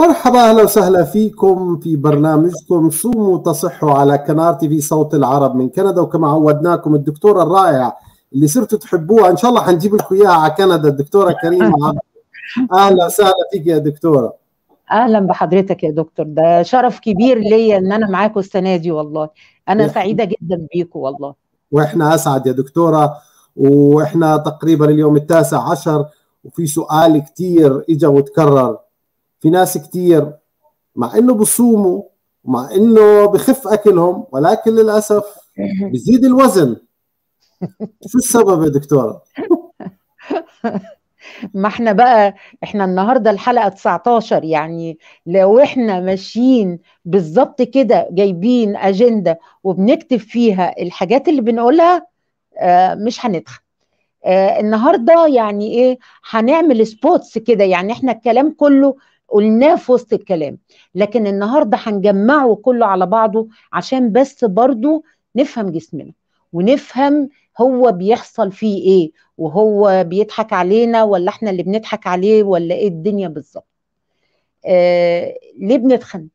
مرحبا اهلا وسهلا فيكم في برنامجكم صوموا تصحوا على كنار تي في صوت العرب من كندا وكما عودناكم الدكتور الرائع اللي صرتوا تحبوها ان شاء الله حنجيب لكم اياها على كندا الدكتوره كريمه عبد اهلا وسهلا فيك يا دكتوره اهلا بحضرتك يا دكتور ده شرف كبير ليا ان انا معاكم السنه دي والله انا سعيده جدا بيكم والله واحنا اسعد يا دكتوره واحنا تقريبا اليوم التاسع عشر وفي سؤال كتير اجى وتكرر في ناس كتير مع انه بصوموا مع انه بخف اكلهم ولكن للاسف بزيد الوزن شو السبب يا دكتوره ما احنا بقى احنا النهارده الحلقه 19 يعني لو احنا ماشيين بالظبط كده جايبين اجنده وبنكتب فيها الحاجات اللي بنقولها آه، مش هندخل آه، النهارده يعني ايه هنعمل سبوتس كده يعني احنا الكلام كله قلناه في وسط الكلام لكن النهارده هنجمعه كله على بعضه عشان بس برضه نفهم جسمنا ونفهم هو بيحصل فيه ايه وهو بيضحك علينا ولا احنا اللي بنضحك عليه ولا ايه الدنيا بالظبط آه ليه بنتخن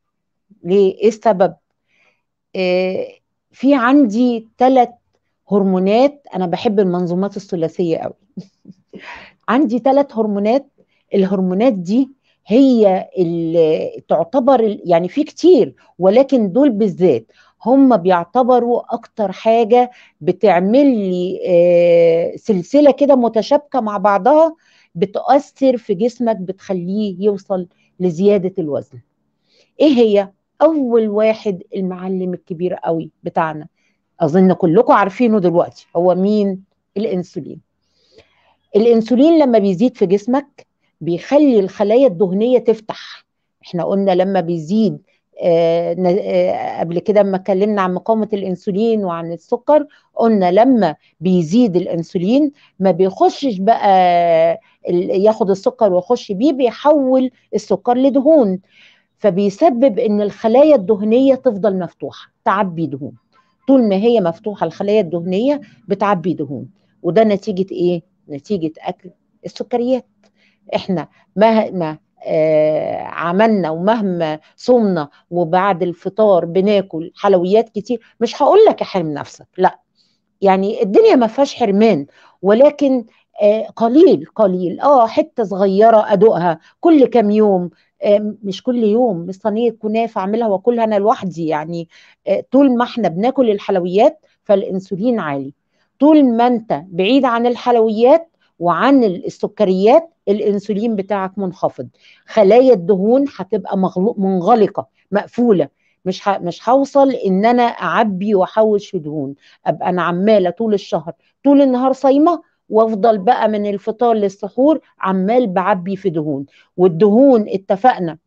ليه ايه السبب آه في عندي ثلاث هرمونات انا بحب المنظومات الثلاثيه قوي عندي ثلاث هرمونات الهرمونات دي هي اللي تعتبر يعني في كتير ولكن دول بالذات هم بيعتبروا اكتر حاجه بتعمل لي آه، سلسله كده متشابكه مع بعضها بتؤثر في جسمك بتخليه يوصل لزياده الوزن ايه هي اول واحد المعلم الكبير قوي بتاعنا اظن كلكم عارفينه دلوقتي هو مين الانسولين الانسولين لما بيزيد في جسمك بيخلي الخلايا الدهنيه تفتح احنا قلنا لما بيزيد آه، آه، قبل كده لما اتكلمنا عن مقاومه الانسولين وعن السكر قلنا لما بيزيد الانسولين ما بيخشش بقى ياخد السكر ويخش بيه بيحول السكر لدهون فبيسبب ان الخلايا الدهنيه تفضل مفتوحه تعبي دهون طول ما هي مفتوحه الخلايا الدهنيه بتعبي دهون وده نتيجه ايه؟ نتيجه اكل السكريات احنا مهما آه، عملنا ومهما صمنا وبعد الفطار بناكل حلويات كتير مش هقول لك احرم نفسك لا يعني الدنيا ما فيهاش حرمان ولكن آه، قليل قليل اه حته صغيره ادوقها كل كام يوم آه، مش كل يوم صينيه كنافه اعملها واكلها انا لوحدي يعني طول ما احنا بناكل الحلويات فالانسولين عالي طول ما انت بعيد عن الحلويات وعن السكريات الانسولين بتاعك منخفض خلايا الدهون هتبقى منغلقه مقفوله مش ه... مش هوصل ان انا اعبي واحوش دهون ابقى انا عماله طول الشهر طول النهار صايمه وافضل بقى من الفطار للسحور عمال بعبي في دهون والدهون اتفقنا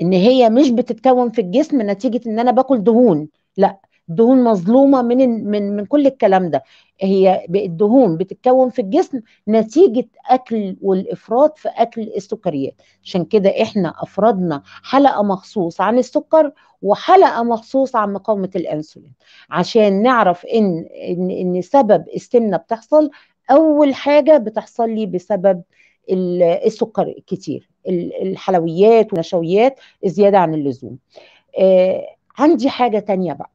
ان هي مش بتتكون في الجسم نتيجه ان انا باكل دهون لا دهون مظلومه من من من كل الكلام ده هي الدهون بتتكون في الجسم نتيجه اكل والافراط في اكل السكريات عشان كده احنا افرضنا حلقه مخصوص عن السكر وحلقه مخصوص عن مقاومه الانسولين عشان نعرف ان ان, إن سبب السمنه بتحصل اول حاجه بتحصل لي بسبب السكر الكتير الحلويات والنشويات الزياده عن اللزوم آه عندي حاجه تانية بقى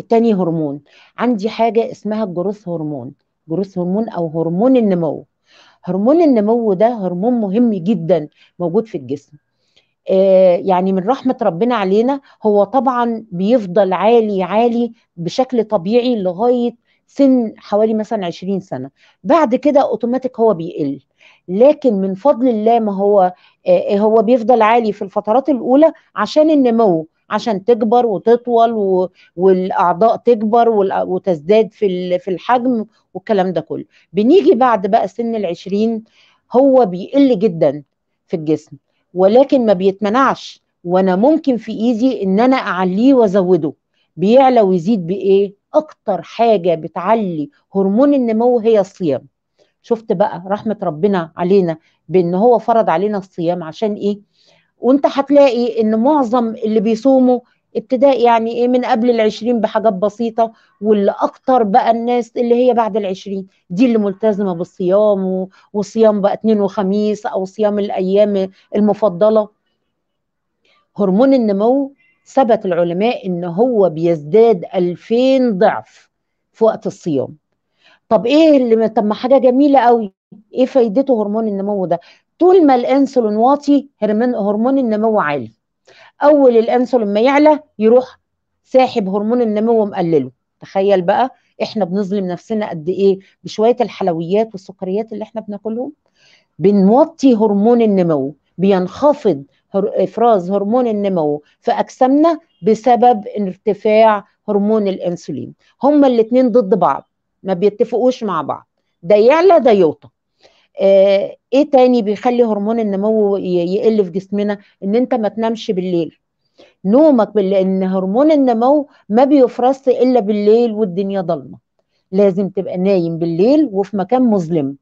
التاني هرمون عندي حاجة اسمها الجروث هرمون جروث هرمون أو هرمون النمو هرمون النمو ده هرمون مهم جدا موجود في الجسم آه، يعني من رحمة ربنا علينا هو طبعا بيفضل عالي عالي بشكل طبيعي لغاية سن حوالي مثلا 20 سنة بعد كده اوتوماتيك هو بيقل لكن من فضل الله ما هو آه، هو بيفضل عالي في الفترات الأولى عشان النمو عشان تكبر وتطول و... والاعضاء تكبر و... وتزداد في ال... في الحجم والكلام ده كله بنيجي بعد بقى سن العشرين هو بيقل جدا في الجسم ولكن ما بيتمنعش وانا ممكن في ايدي ان انا اعليه وازوده بيعلى ويزيد بايه اكتر حاجه بتعلي هرمون النمو هي الصيام شفت بقى رحمه ربنا علينا بان هو فرض علينا الصيام عشان ايه وانت هتلاقي ان معظم اللي بيصوموا ابتداء يعني ايه من قبل العشرين بحاجات بسيطة واللي اكتر بقى الناس اللي هي بعد العشرين دي اللي ملتزمة بالصيام وصيام بقى اتنين وخميس او صيام الايام المفضلة هرمون النمو ثبت العلماء ان هو بيزداد 2000 ضعف في وقت الصيام طب ايه اللي طب ما حاجه جميله قوي ايه فايدته هرمون النمو ده طول ما الانسولين واطي هرمون هرمون النمو عالي اول الانسولين ما يعلى يروح ساحب هرمون النمو ومقلله تخيل بقى احنا بنظلم نفسنا قد ايه بشويه الحلويات والسكريات اللي احنا بناكلهم بنوطي هرمون النمو بينخفض افراز هرمون النمو في اجسامنا بسبب ارتفاع هرمون الانسولين هما الاثنين ضد بعض ما بيتفقوش مع بعض ده يعلى ده يوطى آه، ايه تاني بيخلي هرمون النمو يقل في جسمنا ان انت ما تنامش بالليل نومك لان هرمون النمو ما بيفرز الا بالليل والدنيا ضلمه لازم تبقى نايم بالليل وفي مكان مظلم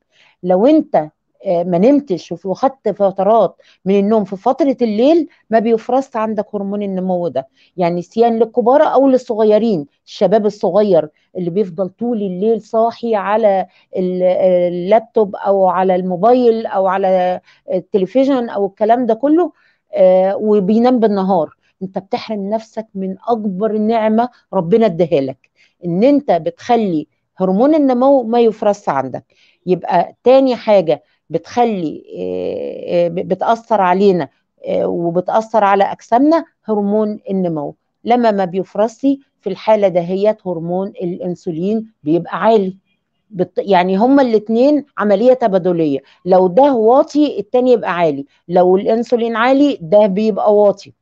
لو انت آه، ما نمتش وخدت فترات من النوم في فتره الليل ما بيفرزش عندك هرمون النمو ده يعني سيان للكبار او للصغيرين الشباب الصغير اللي بيفضل طول الليل صاحي على اللابتوب او على الموبايل او على التلفزيون او الكلام ده كله آه، وبينام بالنهار انت بتحرم نفسك من اكبر نعمه ربنا اداها لك ان انت بتخلي هرمون النمو ما يفرزش عندك يبقى تاني حاجه بتخلي آه، آه، بتاثر علينا آه، وبتاثر على اجسامنا هرمون النمو لما ما بيفرزي في الحاله دهيت هرمون الانسولين بيبقى عالي بت... يعني هما الاثنين عمليه تبادليه لو ده واطي التاني يبقى عالي لو الانسولين عالي ده بيبقى واطي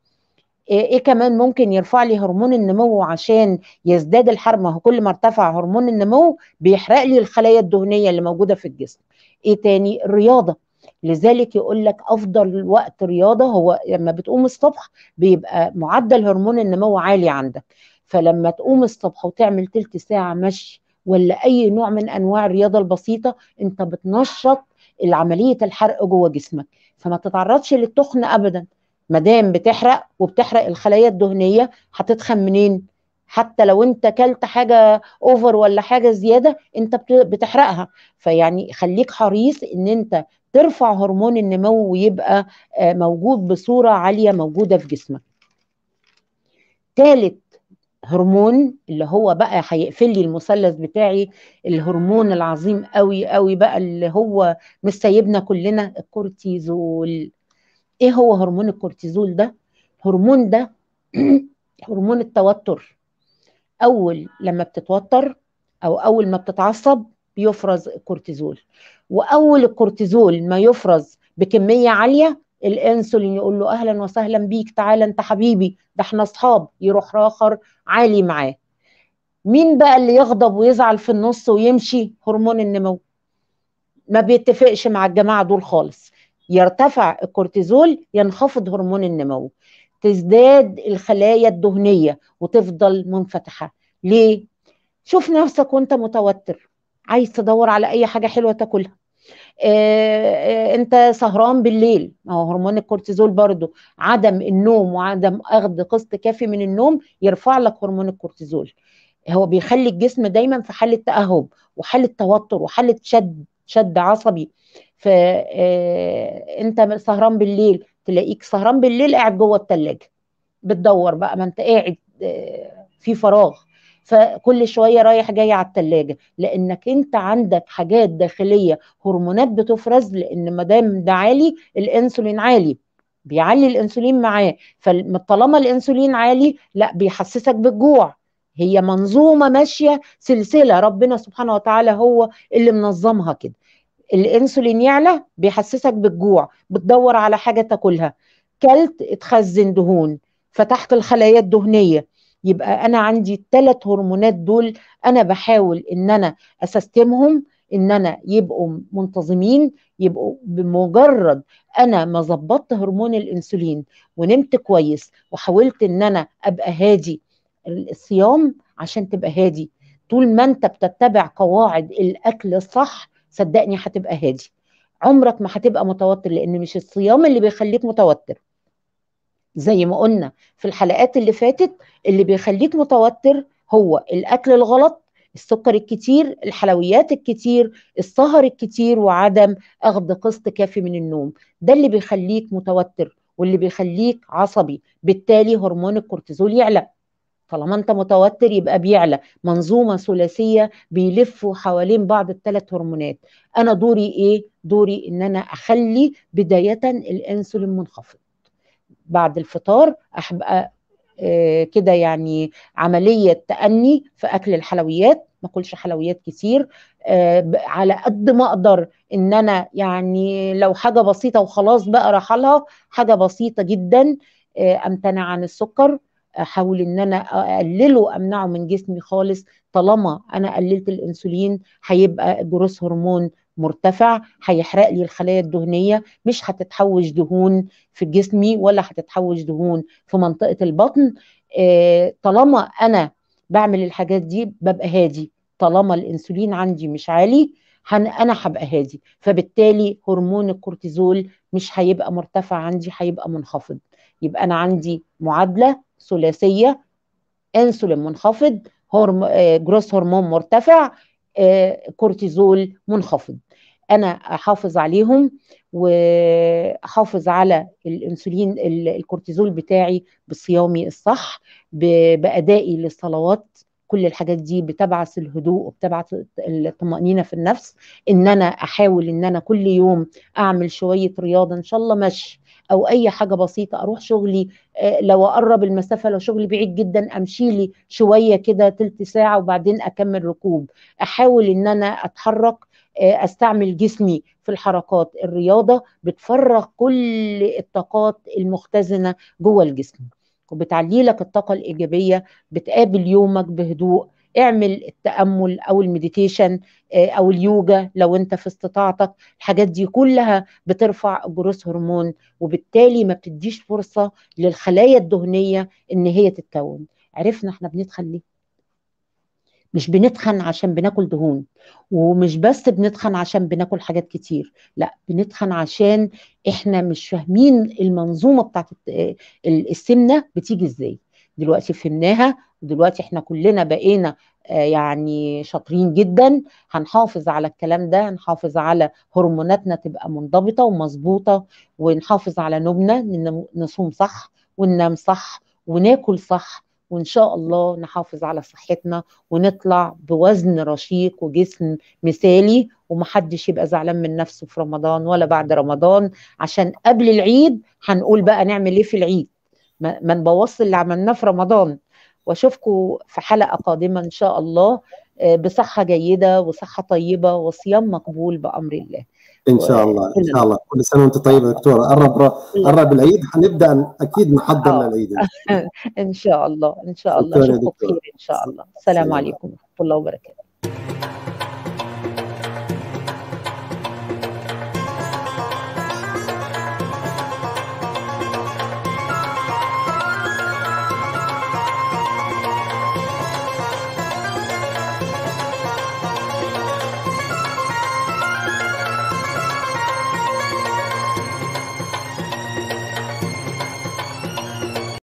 إيه،, ايه كمان ممكن يرفع لي هرمون النمو عشان يزداد الحرق ما هو كل ما ارتفع هرمون النمو بيحرق لي الخلايا الدهنيه اللي موجوده في الجسم ايه تاني الرياضه لذلك يقول لك افضل وقت رياضه هو لما بتقوم الصبح بيبقى معدل هرمون النمو عالي عندك فلما تقوم الصبح وتعمل تلت ساعه مشي ولا اي نوع من انواع الرياضه البسيطه انت بتنشط عمليه الحرق جوه جسمك فما تتعرضش للتخن ابدا ما دام بتحرق وبتحرق الخلايا الدهنيه هتتخن منين؟ حتى لو انت كلت حاجه اوفر ولا حاجه زياده انت بتحرقها فيعني خليك حريص ان انت ترفع هرمون النمو ويبقى آه، موجود بصوره عاليه موجوده في جسمك. ثالث هرمون اللي هو بقى هيقفل لي المثلث بتاعي الهرمون العظيم قوي قوي بقى اللي هو مش سايبنا كلنا الكورتيزول ايه هو هرمون الكورتيزول ده هرمون ده هرمون التوتر اول لما بتتوتر او اول ما بتتعصب بيفرز الكورتيزول واول الكورتيزول ما يفرز بكميه عاليه الانسولين يقول له اهلا وسهلا بيك تعالى انت حبيبي ده احنا اصحاب يروح راخر عالي معاه مين بقى اللي يغضب ويزعل في النص ويمشي هرمون النمو ما بيتفقش مع الجماعه دول خالص يرتفع الكورتيزول ينخفض هرمون النمو تزداد الخلايا الدهنيه وتفضل منفتحه ليه شوف نفسك وانت متوتر عايز تدور على اي حاجه حلوه تاكلها آه،, آه انت سهران بالليل ما هو هرمون الكورتيزول برضو عدم النوم وعدم اخذ قسط كافي من النوم يرفع لك هرمون الكورتيزول هو بيخلي الجسم دايما في حاله تاهب وحاله توتر وحاله شد شد عصبي فانت آه، سهران بالليل تلاقيك سهران بالليل قاعد جوه التلاجة بتدور بقى ما انت قاعد آه، في فراغ فكل شويه رايح جاي على التلاجة لانك انت عندك حاجات داخليه هرمونات بتفرز لان ما دام ده عالي الانسولين عالي بيعلي الانسولين معاه فطالما الانسولين عالي لا بيحسسك بالجوع هي منظومة ماشية سلسلة ربنا سبحانه وتعالى هو اللي منظمها كده الانسولين يعلى بيحسسك بالجوع بتدور على حاجة تاكلها كلت اتخزن دهون فتحت الخلايا الدهنية يبقى أنا عندي الثلاث هرمونات دول أنا بحاول إن أنا أسستمهم إن أنا يبقوا منتظمين يبقوا بمجرد أنا ما ظبطت هرمون الأنسولين ونمت كويس وحاولت إن أنا أبقى هادي الصيام عشان تبقى هادي طول ما انت بتتبع قواعد الاكل الصح صدقني هتبقى هادي عمرك ما هتبقى متوتر لان مش الصيام اللي بيخليك متوتر زي ما قلنا في الحلقات اللي فاتت اللي بيخليك متوتر هو الاكل الغلط السكر الكتير الحلويات الكتير السهر الكتير وعدم اخذ قسط كافي من النوم ده اللي بيخليك متوتر واللي بيخليك عصبي بالتالي هرمون الكورتيزول يعلى طالما انت متوتر يبقى بيعلى منظومه ثلاثيه بيلفوا حوالين بعض الثلاث هرمونات انا دوري ايه دوري ان انا اخلي بدايه الانسولين منخفض بعد الفطار احبقى آه، كده يعني عمليه تاني في اكل الحلويات ما اكلش حلويات كتير آه، على قد ما اقدر ان انا يعني لو حاجه بسيطه وخلاص بقى رحلها حاجه بسيطه جدا آه، امتنع عن السكر احاول ان انا اقلله وامنعه من جسمي خالص طالما انا قللت الانسولين هيبقى جروس هرمون مرتفع هيحرق لي الخلايا الدهنيه مش هتتحوش دهون في جسمي ولا هتتحوش دهون في منطقه البطن آه، طالما انا بعمل الحاجات دي ببقى هادي طالما الانسولين عندي مش عالي انا هبقى هادي فبالتالي هرمون الكورتيزول مش هيبقى مرتفع عندي هيبقى منخفض يبقى انا عندي معادله ثلاثيه انسولين منخفض هرم... آه، جروس هرمون مرتفع آه، كورتيزول منخفض انا احافظ عليهم واحافظ على الانسولين الكورتيزول بتاعي بصيامي الصح بادائي للصلوات كل الحاجات دي بتبعث الهدوء وبتبعث الطمأنينة في النفس ان انا احاول ان انا كل يوم اعمل شوية رياضة ان شاء الله مشي او اي حاجه بسيطه اروح شغلي آه، لو اقرب المسافه لو شغلي بعيد جدا امشي لي شويه كده تلت ساعه وبعدين اكمل ركوب احاول ان انا اتحرك آه، استعمل جسمي في الحركات الرياضه بتفرغ كل الطاقات المختزنه جوه الجسم وبتعلي لك الطاقه الايجابيه بتقابل يومك بهدوء اعمل التامل او المديتيشن آه، او اليوجا لو انت في استطاعتك الحاجات دي كلها بترفع الجروث هرمون وبالتالي ما بتديش فرصه للخلايا الدهنيه ان هي تتكون عرفنا احنا بنتخن ليه مش بنتخن عشان بناكل دهون ومش بس بنتخن عشان بناكل حاجات كتير لا بنتخن عشان احنا مش فاهمين المنظومه بتاعت آه، السمنه بتيجي ازاي دلوقتي فهمناها ودلوقتي احنا كلنا بقينا آه، يعني شاطرين جدا هنحافظ على الكلام ده هنحافظ على هرموناتنا تبقى منضبطه ومظبوطه ونحافظ على نومنا نصوم صح وننام صح وناكل صح وان شاء الله نحافظ على صحتنا ونطلع بوزن رشيق وجسم مثالي ومحدش يبقى زعلان من نفسه في رمضان ولا بعد رمضان عشان قبل العيد هنقول بقى نعمل ايه في العيد ما نبوظش اللي عملناه في رمضان واشوفكم في حلقه قادمه ان شاء الله آه، بصحه جيده وصحه طيبه وصيام مقبول بامر الله ان شاء الله ان شاء الله كل سنه وانت طيبه دكتوره قرب قرب العيد هنبدا اكيد نحضر آه. للعيد ان شاء الله ان شاء الله اشوفكم بخير ان شاء الله السلام عليكم ورحمه الله وبركاته